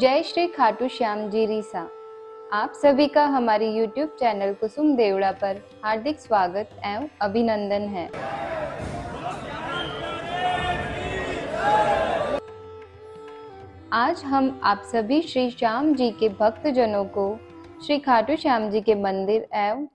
जय श्री खाटू श्याम जी रीसा आप सभी का हमारे YouTube चैनल कुसुम देवड़ा पर हार्दिक स्वागत एवं अभिनंदन है आज हम आप सभी श्री श्याम जी के भक्त जनों को श्री खाटू श्याम जी के मंदिर एवं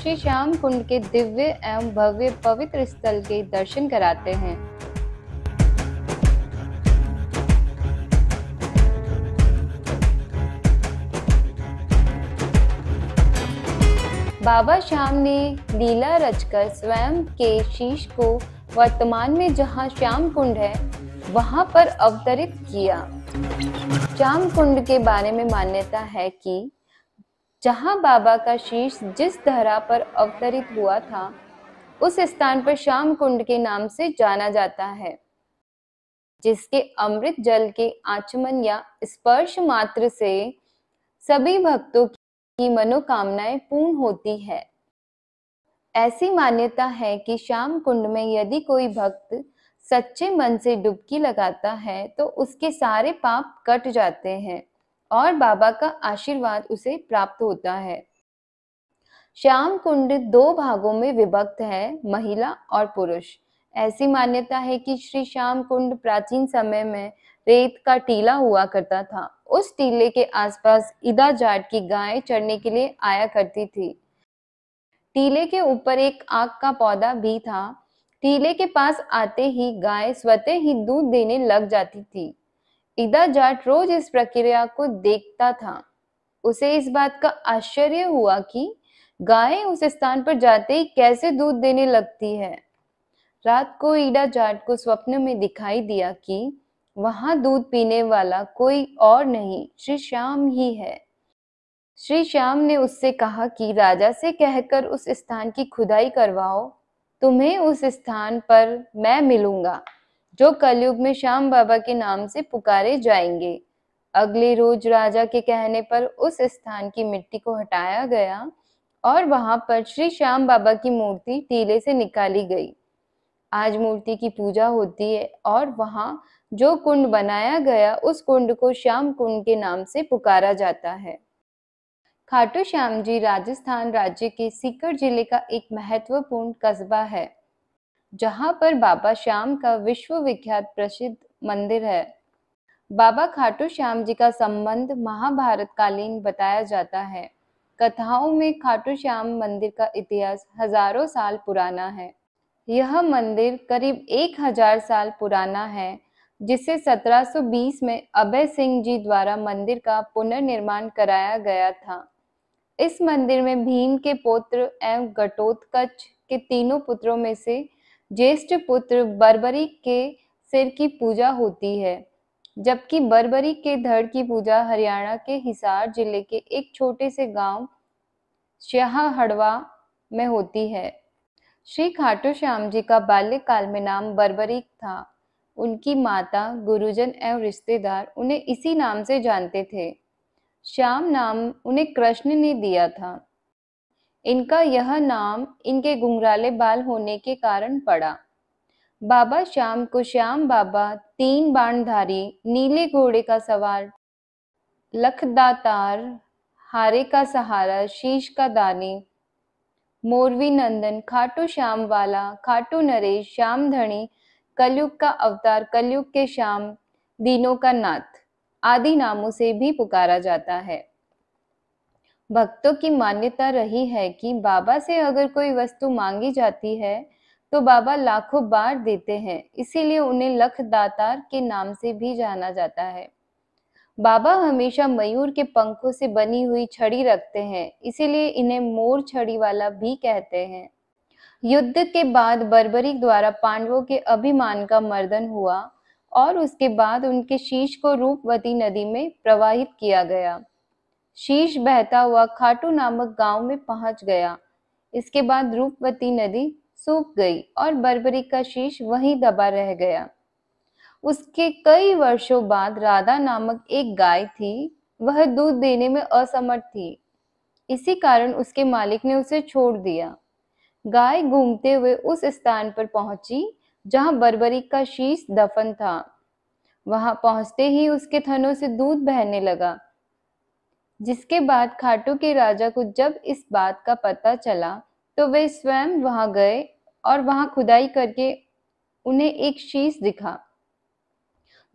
श्री श्याम कुंड के दिव्य एवं भव्य पवित्र स्थल के दर्शन कराते हैं बाबा श्याम ने लीला रचकर स्वयं के शीश को वर्तमान में जहाँ श्याम कुंड है वहाँ पर अवतरित किया श्याम कुंड के बारे में मान्यता है कि जहाँ बाबा का शीश जिस धरा पर अवतरित हुआ था उस स्थान पर श्याम कुंड के नाम से जाना जाता है जिसके अमृत जल के आचमन या स्पर्श मात्र से सभी भक्तों की मनोकामनाएं पूर्ण होती है ऐसी मान्यता है कि श्याम कुंड में यदि कोई भक्त सच्चे मन से डुबकी लगाता है तो उसके सारे पाप कट जाते हैं और बाबा का आशीर्वाद उसे प्राप्त होता है श्याम कुंड दो भागों में विभक्त है महिला और पुरुष ऐसी मान्यता है कि श्री श्याम कुंड प्राचीन समय में रेत का टीला हुआ करता था उस टीले के आसपास इदा जाट की गाय चढ़ने के लिए आया करती थी टीले के ऊपर एक आग का पौधा भी था टीले के पास आते ही गाय स्वतः ही दूध देने लग जाती थी इदा जाट रोज इस प्रक्रिया को देखता था उसे इस बात का आश्चर्य हुआ कि गाय उस स्थान पर जाते ही कैसे दूध देने लगती है रात को ईडा जाट को स्वप्न में दिखाई दिया कि वहां दूध पीने वाला कोई और नहीं श्री श्याम ही है श्री श्याम ने उससे कहा कि राजा से कहकर उस स्थान की खुदाई करवाओ तुम्हें उस स्थान पर मैं मिलूंगा जो कलयुग में श्याम बाबा के नाम से पुकारे जाएंगे अगले रोज राजा के कहने पर उस स्थान की मिट्टी को हटाया गया और वहां पर श्री श्याम बाबा की मूर्ति टीले से निकाली गई आज मूर्ति की पूजा होती है और वहां जो कुंड बनाया गया उस कुंड को श्याम कुंड के नाम से पुकारा जाता है खाटू श्याम जी राजस्थान राज्य के सीकर जिले का एक महत्वपूर्ण कस्बा है जहां पर बाबा श्याम का विश्व विख्यात प्रसिद्ध मंदिर है बाबा खाटू श्याम जी का संबंध महाभारत कालीन बताया जाता है कथाओं में खाटू श्याम मंदिर का इतिहास हजारों साल पुराना है यह मंदिर करीब एक हजार साल पुराना है जिसे 1720 में अभय सिंह जी द्वारा मंदिर का पुनर्निर्माण कराया गया था इस मंदिर में भीम के पुत्र एवं घटोत्कच के तीनों पुत्रों में से ज्येष्ठ पुत्र बर्बरी के सिर की पूजा होती है जबकि बर्बरी के धड़ की पूजा हरियाणा के हिसार जिले के एक छोटे से गांव हड़वा में होती है श्री खाटू श्याम जी का बाल्यकाल में नाम बर्बरीक था उनकी माता गुरुजन एवं रिश्तेदार उन्हें इसी नाम से जानते थे श्याम नाम उन्हें कृष्ण ने दिया था इनका यह नाम इनके घुंघराले बाल होने के कारण पड़ा बाबा श्याम को श्याम बाबा तीन बाणधारी नीले घोड़े का सवार लखदातार हारे का सहारा शीश का दानी मोरवी नंदन खाटू श्याम वाला खाटू नरेश श्याम धनी कलयुग का अवतार कलयुग के श्याम दीनों का नाथ आदि नामों से भी पुकारा जाता है भक्तों की मान्यता रही है कि बाबा से अगर कोई वस्तु मांगी जाती है तो बाबा लाखों बार देते हैं इसीलिए उन्हें लख दातार के नाम से भी जाना जाता है बाबा हमेशा मयूर के पंखों से बनी हुई छड़ी रखते हैं इसीलिए इन्हें मोर छड़ी वाला भी कहते हैं युद्ध के बाद बर्बरिक द्वारा पांडवों के अभिमान का मर्दन हुआ और उसके बाद उनके शीश को रूपवती नदी में प्रवाहित किया गया शीश बहता हुआ खाटू नामक गांव में पहुंच गया इसके बाद रूपवती नदी सूख गई और बर्बरी का शीश वहीं दबा रह गया उसके कई वर्षों बाद राधा नामक एक गाय थी वह दूध देने में असमर्थ थी इसी कारण उसके मालिक ने उसे छोड़ दिया गाय घूमते हुए उस स्थान पर पहुंची जहां बर्बरी का शीश दफन था वहां पहुंचते ही उसके थनों से दूध बहने लगा जिसके बाद खाटू के राजा को जब इस बात का पता चला तो वे स्वयं वहां गए और वहां खुदाई करके उन्हें एक शीश दिखा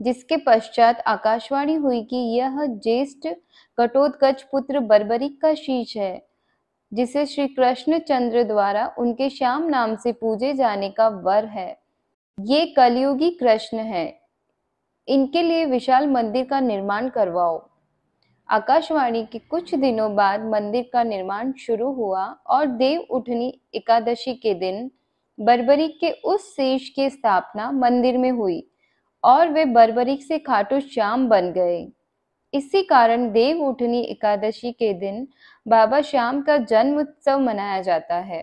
जिसके पश्चात आकाशवाणी हुई कि यह ज्येष्ठ कटोत्कच पुत्र बर्बरिक का शीश है जिसे श्री कृष्ण चंद्र द्वारा उनके श्याम नाम से पूजे जाने का वर है ये कलयुगी कृष्ण है इनके लिए विशाल मंदिर का निर्माण करवाओ आकाशवाणी के कुछ दिनों बाद मंदिर का निर्माण शुरू हुआ और देव उठनी एकादशी के दिन बर्बरी के उस शेष की स्थापना मंदिर में हुई और वे बर्बरिक से खाटू श्याम बन गए इसी कारण देव उठनी एकादशी के दिन बाबा श्याम का जन्म उत्सव मनाया जाता है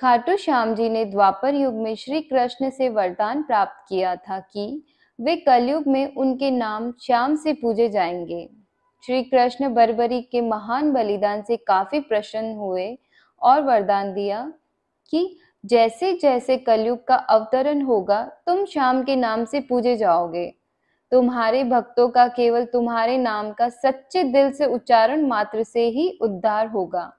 खाटू श्याम जी ने द्वापर युग में श्री कृष्ण से वरदान प्राप्त किया था कि वे कलयुग में उनके नाम श्याम से पूजे जाएंगे श्री कृष्ण बरबरी के महान बलिदान से काफी प्रसन्न हुए और वरदान दिया कि जैसे जैसे कलयुग का अवतरण होगा तुम श्याम के नाम से पूजे जाओगे तुम्हारे भक्तों का केवल तुम्हारे नाम का सच्चे दिल से उच्चारण मात्र से ही उद्धार होगा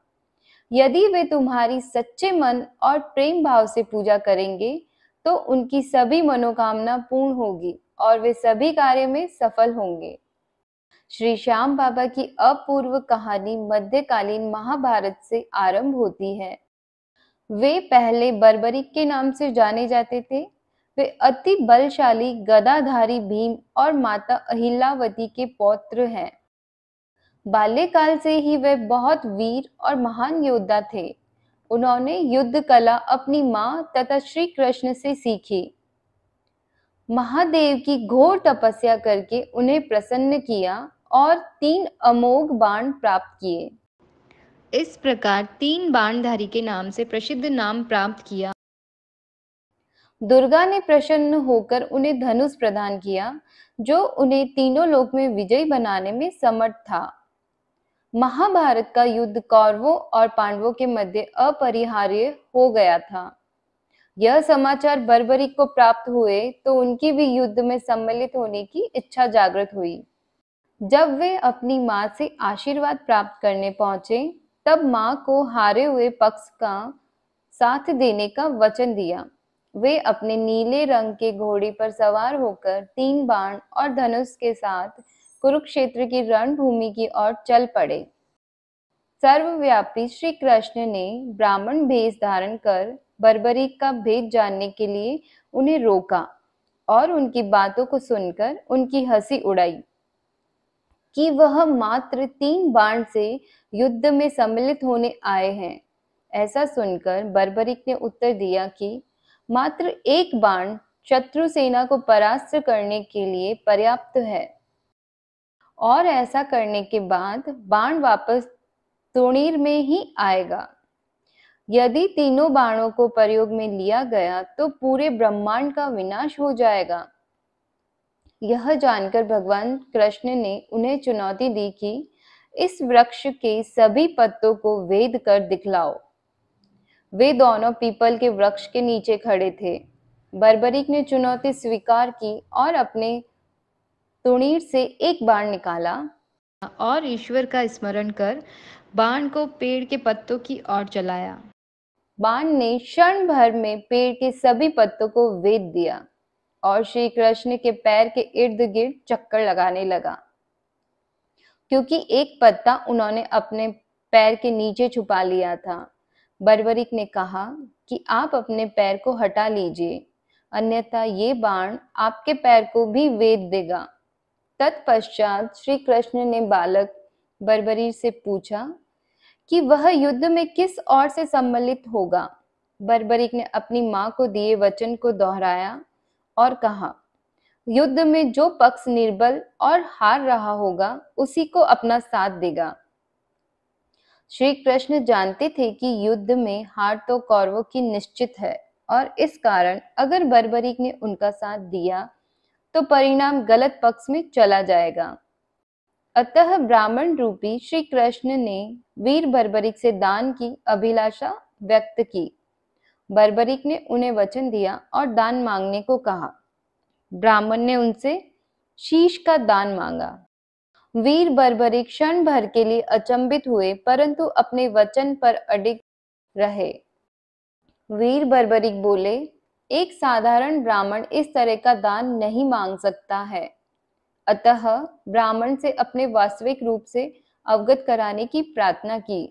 यदि वे तुम्हारी सच्चे मन और प्रेम भाव से पूजा करेंगे तो उनकी सभी मनोकामना पूर्ण होगी और वे सभी कार्य में सफल होंगे श्री श्याम बाबा की अपूर्व कहानी मध्यकालीन महाभारत से आरंभ होती है वे पहले बर्बरिक के नाम से जाने जाते थे वे अति बलशाली गदाधारी भीम और माता अहिलावती के पौत्र हैं बाल्यकाल से ही वे बहुत वीर और महान योद्धा थे उन्होंने युद्ध कला अपनी माँ तथा श्री कृष्ण से सीखी महादेव की घोर तपस्या करके उन्हें प्रसन्न किया और तीन अमोघ बाण प्राप्त किए इस प्रकार तीन बाणधारी के नाम से प्रसिद्ध नाम प्राप्त किया दुर्गा ने प्रसन्न होकर उन्हें धनुष प्रदान किया जो उन्हें तीनों लोक में विजय बनाने में समर्थ था महाभारत का युद्ध कौरवों और पांडवों के मध्य अपरिहार्य हो गया था यह समाचार बरबरी को प्राप्त हुए तो उनकी भी युद्ध में सम्मिलित होने की इच्छा जागृत हुई जब वे अपनी माँ से आशीर्वाद प्राप्त करने पहुंचे तब माँ को हारे हुए पक्ष का साथ देने का वचन दिया वे अपने नीले रंग के घोड़े पर सवार होकर तीन बाण और धनुष के साथ कुरुक्षेत्र की रणभूमि की ओर चल पड़े सर्वव्यापी श्री कृष्ण ने ब्राह्मण भेष धारण कर बर्बरी का भेद जानने के लिए उन्हें रोका और उनकी बातों को सुनकर उनकी हंसी उड़ाई कि वह मात्र तीन बाण से युद्ध में सम्मिलित होने आए हैं ऐसा सुनकर बर्बरिक ने उत्तर दिया कि मात्र एक बाण शत्रु सेना को परास्त करने के लिए पर्याप्त है और ऐसा करने के बाद बाण वापस तुणीर में ही आएगा यदि तीनों बाणों को प्रयोग में लिया गया तो पूरे ब्रह्मांड का विनाश हो जाएगा यह जानकर भगवान कृष्ण ने उन्हें चुनौती दी कि इस वृक्ष के सभी पत्तों को वेद कर दिखलाओ वे दोनों पीपल के वृक्ष के नीचे खड़े थे बर्बरिक ने चुनौती स्वीकार की और अपने तुणीर से एक बाण निकाला और ईश्वर का स्मरण कर बाण को पेड़ के पत्तों की ओर चलाया बाण ने क्षण भर में पेड़ के सभी पत्तों को वेद दिया और श्री कृष्ण के पैर के इर्द गिर्द चक्कर लगाने लगा क्योंकि एक पत्ता उन्होंने अपने पैर के नीचे छुपा लिया था बर्बरिक ने कहा कि आप अपने पैर को हटा लीजिए अन्यथा ये बाण आपके पैर को भी वेद देगा तत्पश्चात श्री कृष्ण ने बालक बर्बरीर से पूछा कि वह युद्ध में किस और से सम्मिलित होगा बरबरिक ने अपनी माँ को दिए वचन को दोहराया और कहा युद्ध में जो पक्ष निर्बल और हार रहा होगा उसी को अपना साथ देगा श्री कृष्ण जानते थे कि युद्ध में हार तो कौरवों की निश्चित है और इस कारण अगर बर्बरीक ने उनका साथ दिया तो परिणाम गलत पक्ष में चला जाएगा अतः ब्राह्मण रूपी श्री कृष्ण ने वीर बर्बरीक से दान की अभिलाषा व्यक्त की बर्बरिक ने उन्हें वचन दिया और दान मांगने को कहा ब्राह्मण ने उनसे शीश का दान मांगा वीर बर्बरिक क्षण भर के लिए अचंबित हुए परंतु अपने वचन पर अडिग रहे वीर बर्बरिक बोले एक साधारण ब्राह्मण इस तरह का दान नहीं मांग सकता है अतः ब्राह्मण से अपने वास्तविक रूप से अवगत कराने की प्रार्थना की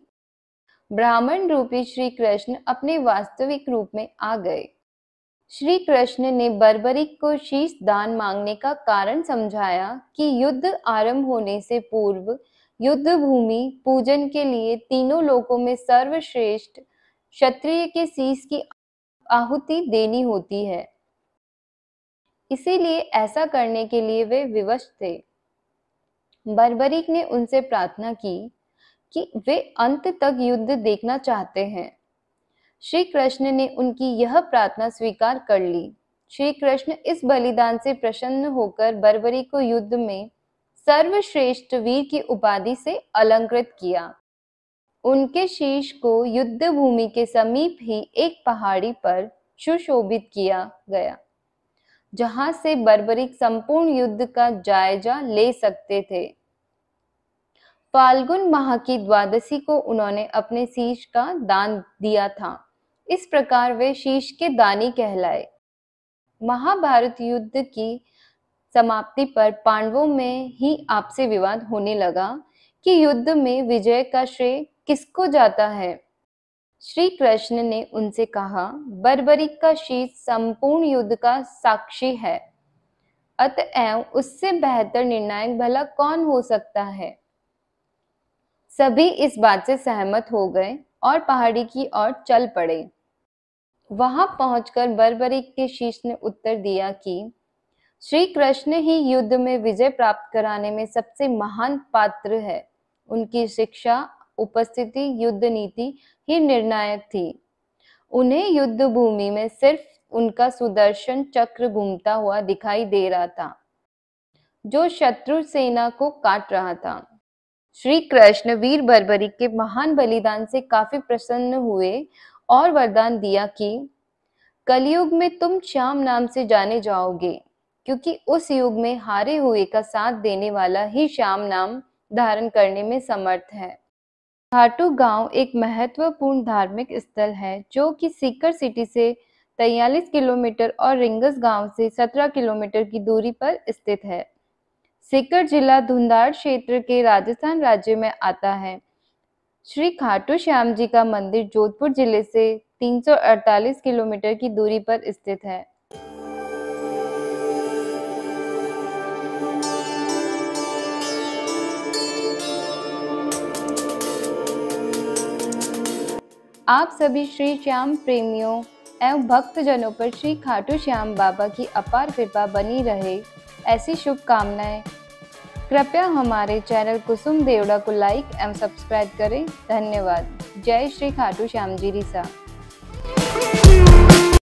ब्राह्मण रूपी श्री कृष्ण अपने वास्तविक रूप में आ गए श्री कृष्ण ने बर्बरिक को शीश दान मांगने का कारण समझाया कि युद्ध आरंभ होने से पूर्व युद्ध भूमि पूजन के लिए तीनों लोकों में सर्वश्रेष्ठ क्षत्रिय के शीश की आहुति देनी होती है इसीलिए ऐसा करने के लिए वे विवश थे बर्बरिक ने उनसे प्रार्थना की कि वे अंत तक युद्ध देखना चाहते हैं श्री कृष्ण ने उनकी यह प्रार्थना स्वीकार कर ली श्री कृष्ण इस बलिदान से प्रसन्न होकर बर्बरी को युद्ध में सर्वश्रेष्ठ वीर की उपाधि से अलंकृत किया उनके शीश को युद्ध भूमि के समीप ही एक पहाड़ी पर सुशोभित किया गया जहां से बर्बरिक संपूर्ण युद्ध का जायजा ले सकते थे फाल्गुन माह की द्वादशी को उन्होंने अपने शीश का दान दिया था इस प्रकार वे शीश के दानी कहलाए महाभारत युद्ध की समाप्ति पर पांडवों में ही आपसे विवाद होने लगा कि युद्ध में विजय का श्रेय किसको जाता है श्री कृष्ण ने उनसे कहा बर्बरिक का शीत संपूर्ण युद्ध का साक्षी है अतएव उससे बेहतर निर्णायक भला कौन हो सकता है सभी इस बात से सहमत हो गए और पहाड़ी की ओर चल पड़े वहां पहुंचकर बरबरी के शीश ने उत्तर दिया कि श्री कृष्ण ही युद्ध में विजय प्राप्त कराने में सबसे महान पात्र है उनकी शिक्षा उपस्थिति युद्ध नीति ही निर्णायक थी उन्हें युद्ध भूमि में सिर्फ उनका सुदर्शन चक्र घूमता हुआ दिखाई दे रहा था जो शत्रु सेना को काट रहा था श्री कृष्ण वीर बर्बरी के महान बलिदान से काफी प्रसन्न हुए और वरदान दिया कि कलयुग में तुम श्याम नाम से जाने जाओगे क्योंकि उस युग में हारे हुए का साथ देने वाला ही श्याम नाम धारण करने में समर्थ है घाटू गांव एक महत्वपूर्ण धार्मिक स्थल है जो कि सीकर सिटी से तैयलीस किलोमीटर और रिंगस गांव से 17 किलोमीटर की दूरी पर स्थित है सीकर जिला धुंधार क्षेत्र के राजस्थान राज्य में आता है श्री खाटू श्याम जी का मंदिर जोधपुर जिले से 348 किलोमीटर की दूरी पर स्थित है आप सभी श्री श्याम प्रेमियों एवं भक्तजनों पर श्री खाटू श्याम बाबा की अपार कृपा बनी रहे ऐसी शुभकामनाएं कृपया हमारे चैनल कुसुम देवड़ा को लाइक एवं सब्सक्राइब करें धन्यवाद जय श्री खाटू श्याम जी रिसा